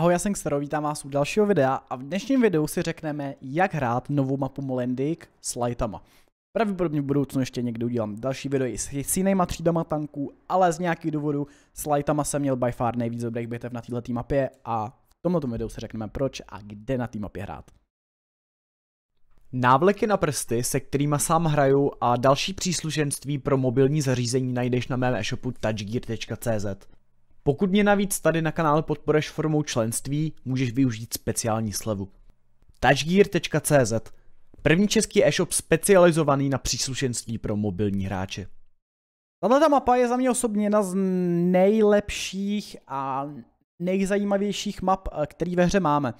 Ahoj, já jsem Xero, vítám vás u dalšího videa a v dnešním videu si řekneme, jak hrát novou mapu Molendik s lightama. Pravděpodobně v budoucnu ještě někdy udělám další video i s, s jinýma třídama tanků, ale z nějakých důvodů s lightama jsem měl by far nejvíc dobrých bitev na této mapě a v tomto videu si řekneme proč a kde na té mapě hrát. Návleky na prsty, se kterými sám hraju a další příslušenství pro mobilní zařízení najdeš na mém e-shopu touchgear.cz. Pokud mě navíc tady na kanále podporeš formou členství, můžeš využít speciální slevu. Touchgear.cz První český e-shop specializovaný na příslušenství pro mobilní hráče. Tato mapa je za mě osobně jedna z nejlepších a nejzajímavějších map, eh, který ve hře máme.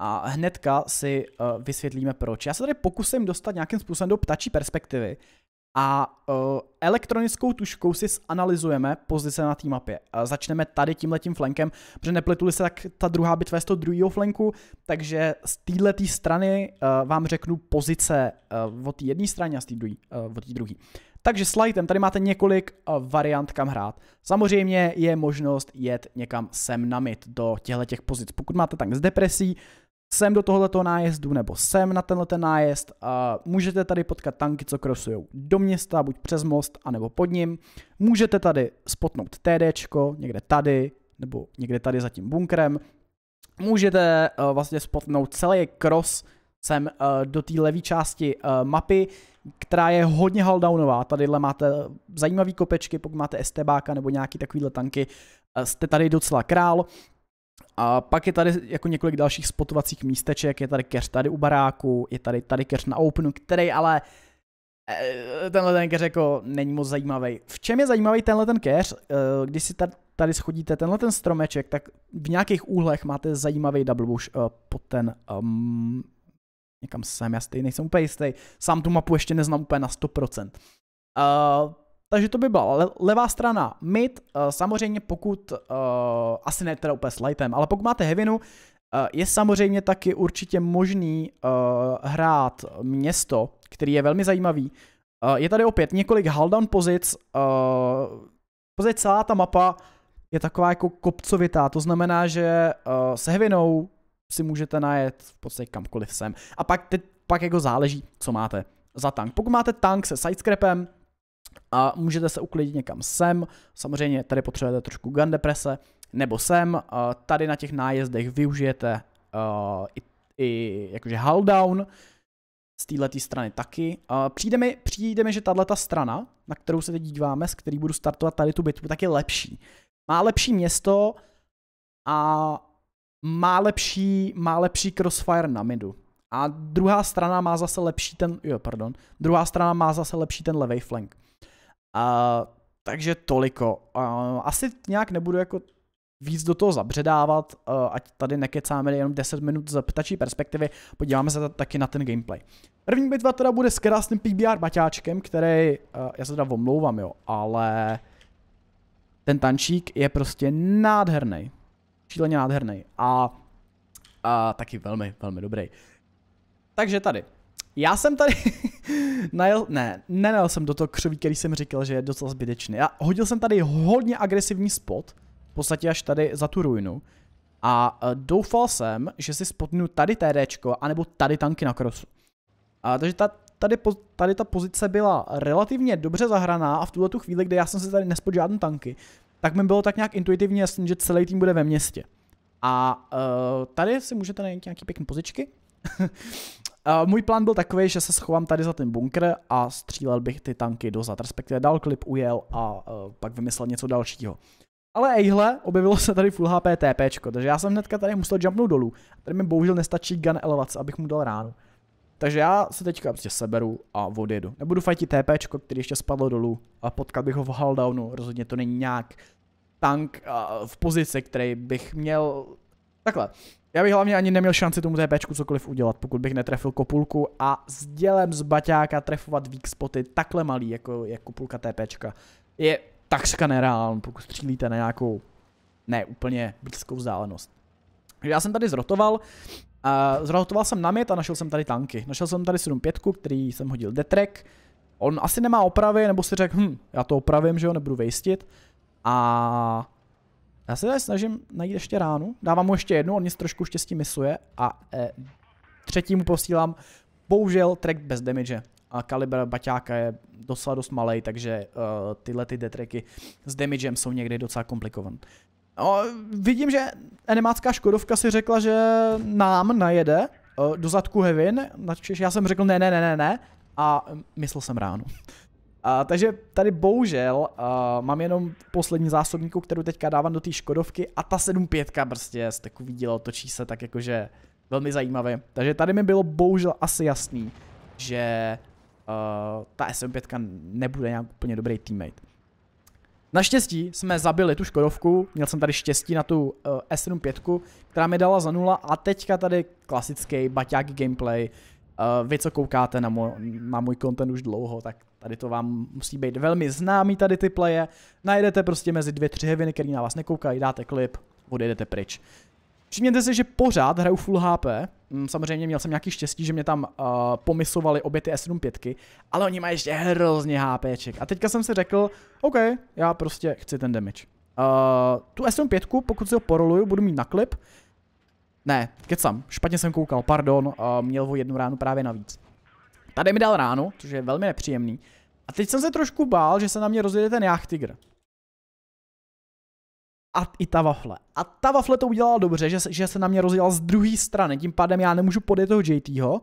A hnedka si eh, vysvětlíme proč. Já se tady pokusím dostat nějakým způsobem do ptačí perspektivy, a uh, elektronickou tuškou si analyzujeme pozice na té mapě. A začneme tady tímhletím flankem, protože nepletuli se tak ta druhá bitva z toho druhého flanku, takže z této strany uh, vám řeknu pozice uh, od té jedné strany a z té uh, druhé. Takže s lightem tady máte několik uh, variant, kam hrát. Samozřejmě je možnost jet někam sem na mid do těchto těch pozic. Pokud máte tank s depresí, sem do tohoto nájezdu nebo sem na tenhle ten nájezd. můžete tady potkat tanky, co krosujou do města, buď přes most, anebo pod ním. Můžete tady spotnout TDčko, někde tady, nebo někde tady za tím bunkrem. Můžete uh, vlastně spotnout celý kros sem uh, do té levé části uh, mapy, která je hodně haldownová. Tadyhle máte zajímavé kopečky, pokud máte STBáka nebo nějaký takovýhle tanky, jste tady docela král. A pak je tady jako několik dalších spotovacích místeček, je tady keř tady u baráku, je tady tady keř na Openu, který ale eh, tenhle ten keř jako není moc zajímavý. V čem je zajímavý tenhle ten keř? Eh, když si tady schodíte tenhle ten stromeček, tak v nějakých úhlech máte zajímavý double bush eh, pod ten um, někam jsem, já stejný, nejsem úplně jistý. Sám tu mapu ještě neznám úplně na 100%. Uh, takže to by byla levá strana mid, eh, samozřejmě pokud, uh, asi ne teda úplně s lightem, ale pokud máte heavinu, eh, je samozřejmě taky určitě možný uh, hrát město, který je velmi zajímavý. Uh, je tady opět několik haldan pozic, uh, pozic celá ta mapa je taková jako kopcovitá, to znamená, že uh, se hevinou si můžete najet v podstatě kamkoliv sem. A pak, teď, pak jako záleží, co máte za tank. Pokud máte tank se sidescrapem, a můžete se uklidit někam sem, samozřejmě tady potřebujete trošku gun deprese, nebo sem, tady na těch nájezdech využijete eh, i, i jakože hull down, z této strany taky. přijde, mi, přijde mi, že tahle strana, na kterou se teď díváme, z který budu startovat tady tu bitvu, tak je lepší. Má lepší město a má lepší, má lepší crossfire na midu. A druhá strana má zase lepší ten, jo, pardon, druhá strana má zase lepší ten levý flank. A, takže toliko. A, asi nějak nebudu jako víc do toho zabředávat, ať tady nekecáme jenom 10 minut z ptačí perspektivy, podíváme se taky na ten gameplay. První bitva teda bude s krásným PBR baťáčkem, který, já se teda omlouvám jo, ale ten tančík je prostě nádherný, šíleně nádherný a, a taky velmi, velmi dobrý. Takže tady, já jsem tady najel, ne, nenajel jsem do toho křoví, který jsem říkal, že je docela zbytečný. Já hodil jsem tady hodně agresivní spot, v podstatě až tady za tu ruinu. A e, doufal jsem, že si spotnu tady TDčko, anebo tady tanky na krosu. A, takže ta, tady, tady ta pozice byla relativně dobře zahraná a v tuhle tu chvíli, kdy já jsem si tady nespot žádný tanky, tak mi bylo tak nějak intuitivně jasný, že celý tým bude ve městě. A uh, tady si můžete najít nějaký pěkné pozičky. Můj plán byl takový, že se schovám tady za ten bunkr a střílel bych ty tanky dozad, respektive dal klip, ujel a e, pak vymyslel něco dalšího. Ale ejhle, objevilo se tady Full HP TP, takže já jsem hnedka tady musel jumpnout dolů. Tady mi bohužel nestačí gun elevace, abych mu dal ránu. Takže já se teďka prostě seberu a odjedu. Nebudu fajtit TP, který ještě spadlo dolů a potkal bych ho v Halldownu. Rozhodně to není nějak tank v pozici, který bych měl Takhle. Já bych hlavně ani neměl šanci tomu TPčku cokoliv udělat, pokud bych netrefil kopulku a s dělem z baťáka trefovat weak spoty takhle malý, jako je kopulka TPčka, je takřka nereálný, pokud střílíte na nějakou ne úplně blízkou vzdálenost. Já jsem tady zrotoval, uh, zrotoval jsem namět a našel jsem tady tanky. Našel jsem tady 7.5, který jsem hodil detrek. On asi nemá opravy, nebo si řekl, hm, já to opravím, že jo, nebudu vejstit. A já se tady snažím najít ještě ránu. Dávám mu ještě jednu, on mě trošku štěstí misuje. A eh, třetímu posílám bohužel track bez damage. A kaliber baťáka je docela dost malej, takže uh, tyhle ty detreky s damagem jsou někdy docela komplikované. No, vidím, že enemácká Škodovka si řekla, že nám najede uh, do zadku Hevin. Já jsem řekl ne, ne, ne, ne, ne a eh, myslel jsem ráno. A, takže tady bohužel a, mám jenom poslední zásobníku, kterou teďka dávám do té Škodovky a ta 7.5 prostě z takový dílo točí se tak jakože velmi zajímavě. Takže tady mi bylo bohužel asi jasný, že uh, ta SM5 nebude nějak úplně dobrý teammate. Naštěstí jsme zabili tu Škodovku, měl jsem tady štěstí na tu uh, e, S75, která mi dala za nula a teďka tady klasický baťák gameplay, Uh, vy, co koukáte na, mo, na můj content už dlouho, tak tady to vám musí být velmi známý tady ty pleje. Najdete prostě mezi dvě, tři heviny, který na vás nekoukají, dáte klip, odejdete pryč. Všimněte si, že pořád hraju full HP, mm, samozřejmě měl jsem nějaký štěstí, že mě tam uh, eh, pomysovali obě ty S75, ale oni mají ještě hrozně HPček. A teďka jsem si řekl, OK, já prostě chci ten damage. Uh, tu S75, pokud si ho poroluju, budu mít na klip, ne, kecam, špatně jsem koukal, pardon, uh, měl ho jednu ránu právě navíc. Tady mi dal ránu, což je velmi nepříjemný. A teď jsem se trošku bál, že se na mě rozjede ten jachtigr. A i ta wafle. A ta wafle to udělala dobře, že, že se na mě rozjela z druhé strany, tím pádem já nemůžu podjet toho JTho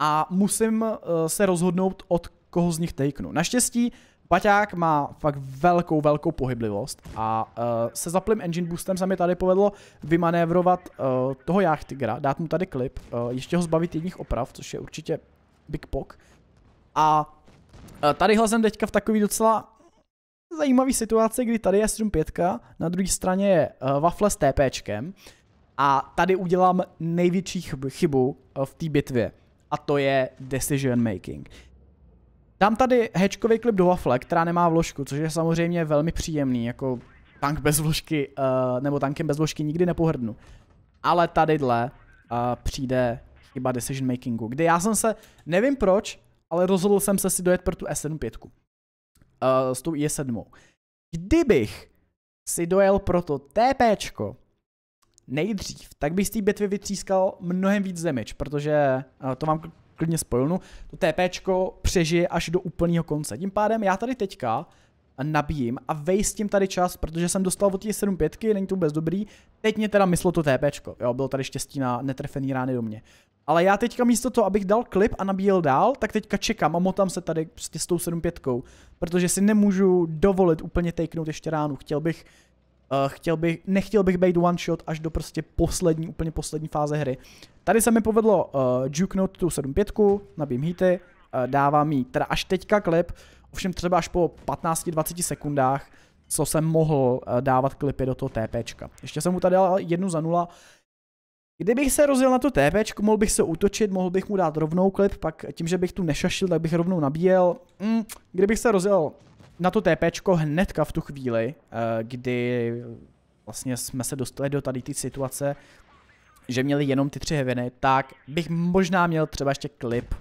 a musím uh, se rozhodnout, od koho z nich takenu. Naštěstí Baťák má fakt velkou, velkou pohyblivost a uh, se zaplým engine boostem se mi tady povedlo vymanévrovat uh, toho jachtigra, dát mu tady klip, uh, ještě ho zbavit jedních oprav, což je určitě big pok. A uh, tady jsem teďka v takový docela zajímavý situaci, kdy tady je 5, na druhé straně je uh, Waffle s TPčkem a tady udělám největší chybu, chybu uh, v té bitvě a to je decision making. Dám tady hečkový klip do wafle, která nemá vložku, což je samozřejmě velmi příjemný, jako tank bez vložky, uh, nebo tankem bez vložky nikdy nepohrdnu. Ale tadyhle uh, přijde chyba decision makingu, kde já jsem se, nevím proč, ale rozhodl jsem se si dojet pro tu E75. Uh, s tou E7. Kdybych si dojel pro to TPčko nejdřív, tak bych z té bitvy vytřískal mnohem víc damage, protože uh, to vám klidně spojnu, to TPčko přežije až do úplného konce. Tím pádem já tady teďka nabijím a vejstím tady čas, protože jsem dostal od těch 7 pětky, není to vůbec dobrý. Teď mě teda myslo to TPčko, jo, bylo tady štěstí na netrefený rány do mě. Ale já teďka místo toho, abych dal klip a nabíjel dál, tak teďka čekám a motám se tady prostě s tou 7 pětkou, protože si nemůžu dovolit úplně tejknout ještě ránu. Chtěl bych Eh, chtěl bych, nechtěl bych být one shot až do prostě poslední, úplně poslední fáze hry. Tady se mi povedlo uh, eh, juknout tu 7.5, nabím hity, uh, eh, dávám jí teda až teďka klip, ovšem třeba až po 15-20 sekundách, co jsem mohl uh, dávat klipy do toho TPčka. Ještě jsem mu tady dal jednu za nula, Kdybych se rozjel na to TP, mohl bych se útočit, mohl bych mu dát rovnou klip, pak tím, že bych tu nešašil, tak bych rovnou nabíjel. Mm, kdybych se rozjel na to TPčko hnedka v tu chvíli, eh, kdy vlastně jsme se dostali do tady té situace, že měli jenom ty tři heviny, tak bych možná měl třeba ještě klip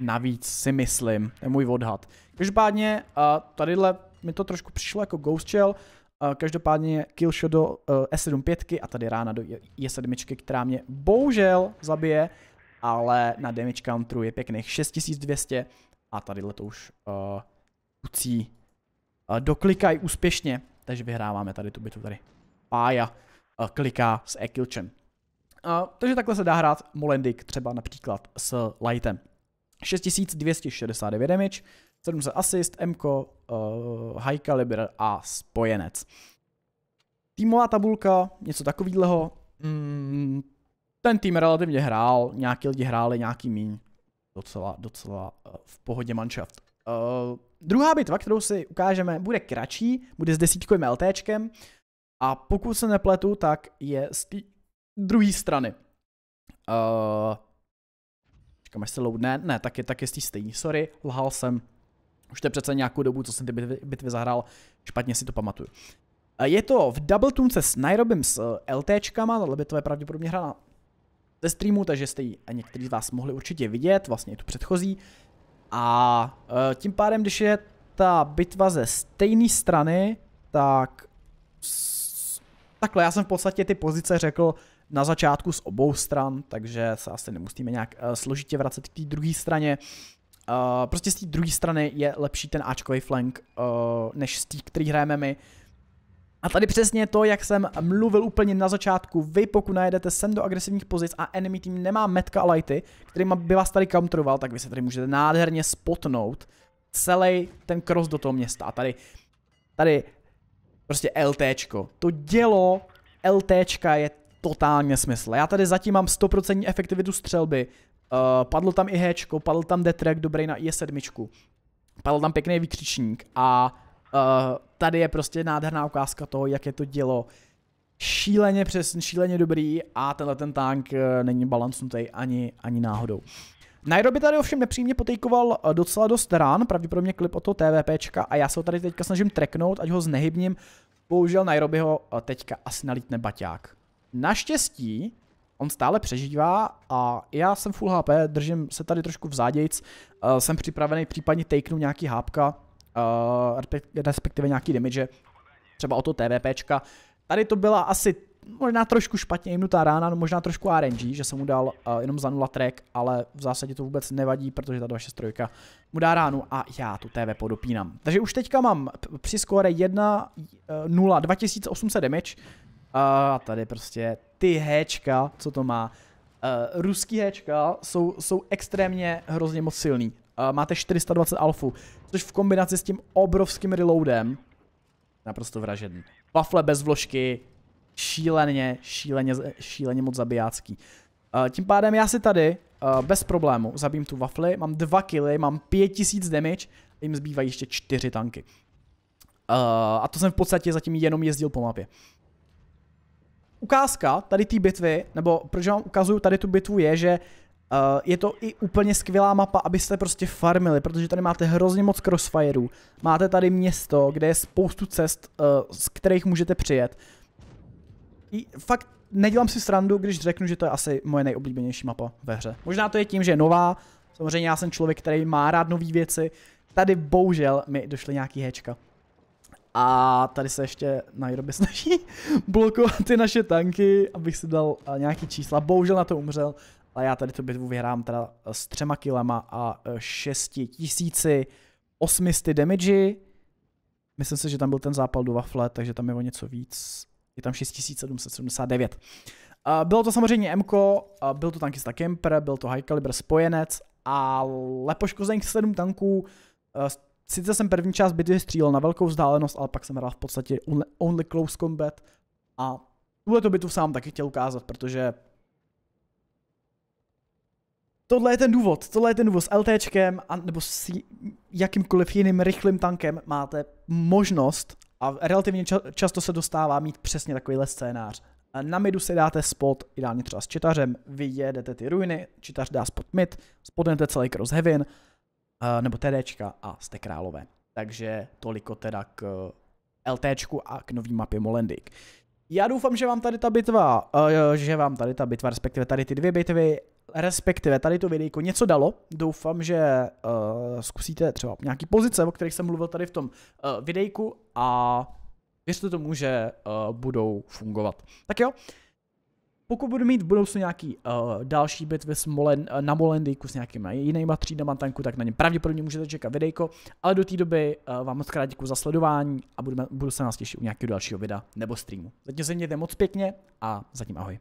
navíc, si myslím, to je můj odhad. Každopádně eh, tadyhle mi to trošku přišlo jako Ghost Shell, eh, každopádně Killshot do E75 a tady rána do E7, která mě bohužel zabije, ale na damage counteru je pěkných 6200 a tadyhle to už uh, kucí Doklikaj úspěšně, takže vyhráváme tady tu bitvu tady. Pája kliká s Ekilčem. Takže takhle se dá hrát Molendik třeba například s Lightem. 6269 damage, 700 assist, MKO, uh, high caliber a spojenec. Týmová tabulka, něco takového. Mm, ten tým relativně hrál, nějaký lidi hráli, nějaký míň. Docela, docela uh, v pohodě manšaft. Uh, Druhá bitva, kterou si ukážeme, bude kratší, bude s desítkovým LTčkem a pokud se nepletu, tak je z té druhé strany. Uh, eh, Říkám, až se loadne. Ne, tak je, tak je z té stejný. Sorry, lhal jsem. Už to je přece nějakou dobu, co jsem ty bitvy, bitvy zahrál. Špatně si to pamatuju. Eh, je to v double tunce s Nairobim s eh, LTčkama, tohle bitva je pravděpodobně hrána ze streamu, takže jste ji někteří z vás mohli určitě vidět, vlastně tu předchozí. A e, tím pádem, když je ta bitva ze stejné strany, tak takhle já jsem v podstatě ty pozice řekl na začátku z obou stran, takže se asi nemusíme nějak e, složitě vracet k té druhé straně. Uh, prostě z té druhé strany je lepší ten Ačkový flank uh, než z té, který hrajeme my. A tady přesně to, jak jsem mluvil úplně na začátku, vy pokud najedete sem do agresivních pozic a enemy tým nemá metka a lighty, který by vás tady counteroval, tak vy se tady můžete nádherně spotnout celý ten cross do toho města. A tady, tady prostě LTčko. To dělo LTčka je totálně smysl. Já tady zatím mám 100% efektivitu střelby, uh, eh, padlo tam i Hčko, padl tam detrek dobrý na je 7 padl tam pěkný výkřičník a Uh, tady je prostě nádherná ukázka toho, jak je to dělo šíleně přesně šíleně dobrý a tenhle ten tank eh, není balancnutý ani, ani náhodou. Nairobi tady ovšem nepřímně potejkoval eh, docela dost rán, pravděpodobně klip o to TVPčka a já se ho tady teďka snažím treknout, ať ho znehybním. Bohužel Nairobi ho teďka asi nalítne baťák. Naštěstí on stále přežívá a já jsem full HP, držím se tady trošku v zádějc, jsem připravený případně takenu nějaký hápka, uh, respektive nějaký damage, třeba o to TVPčka. Tady to byla asi možná trošku špatně jemnutá rána, no možná trošku RNG, že jsem mu dal uh, jenom za nula track, ale v zásadě to vůbec nevadí, protože ta 263 mu dá ránu a já tu TV podopínám. Takže už teďka mám při skóre 1, 0, 2800 damage a tady prostě ty Hčka, co to má, Uh, ruský Hčka jsou, jsou extrémně hrozně moc silný máte 420 alfu, což v kombinaci s tím obrovským reloadem, naprosto vražedný. Wafle bez vložky, šíleně, šíleně, šíleně moc zabijácký. Tím pádem já si tady bez problému zabím tu wafly, mám 2 kily, mám 5000 damage, jim zbývají ještě 4 tanky. A to jsem v podstatě zatím jenom jezdil po mapě. Ukázka tady té bitvy, nebo proč vám ukazuju tady tu bitvu je, že Uh, je to i úplně skvělá mapa, abyste prostě farmili, protože tady máte hrozně moc crossfireů. Máte tady město, kde je spoustu cest, uh, z kterých můžete přijet. I fakt nedělám si srandu, když řeknu, že to je asi moje nejoblíbenější mapa ve hře. Možná to je tím, že je nová, samozřejmě já jsem člověk, který má rád nové věci. Tady bohužel mi došly nějaký hečka. A tady se ještě Jirobě snaží blokovat ty naše tanky, abych si dal eh, nějaký čísla. Bohužel na to umřel, ale já tady tu bitvu vyhrám teda eh, s třema kilama a eh, šesti tisíci 800 damage. Myslím si, že tam byl ten zápal do wafle, takže tam je o něco víc. Je tam 6779. Eh, bylo to samozřejmě Mko, byl to tankista Kemper, byl to High Caliber spojenec, ale poškozených 7 tanků. Sice jsem první část bitvy střílel na velkou vzdálenost, ale pak jsem hrál v podstatě only close combat a tuhle tu bitvu sám taky chtěl ukázat, protože tohle je ten důvod, tohle je ten důvod s LTčkem a, nebo s jakýmkoliv jiným rychlým tankem máte možnost a relativně ča- často se dostává mít přesně takovýhle scénář. Na midu si dáte spot, ideálně třeba s čitařem, vy jedete ty ruiny, čitař dá spot mid, spotnete celý cross heaven, nebo TDčka a jste králové. Takže toliko teda k eh, LTčku a k nový mapě Molendik. Já doufám, že vám tady ta bitva, eh, že vám tady ta bitva, respektive tady ty dvě bitvy respektive tady to videjko něco dalo. Doufám, že uh, zkusíte třeba nějaký pozice, o kterých jsem mluvil tady v tom uh, videjku a věřte tomu, že uh, budou fungovat. Tak jo, pokud budu mít v budoucnu nějaký uh, další bitvy s Molen, uh, na Molendyku s nějakýma jinýma třídama tanku, tak na něm pravděpodobně můžete čekat videjko, ale do té doby uh, vám moc krát děkuji za sledování a budu, budu se nás těšit u nějakého dalšího videa nebo streamu. Zatím se mějte moc pěkně a zatím ahoj.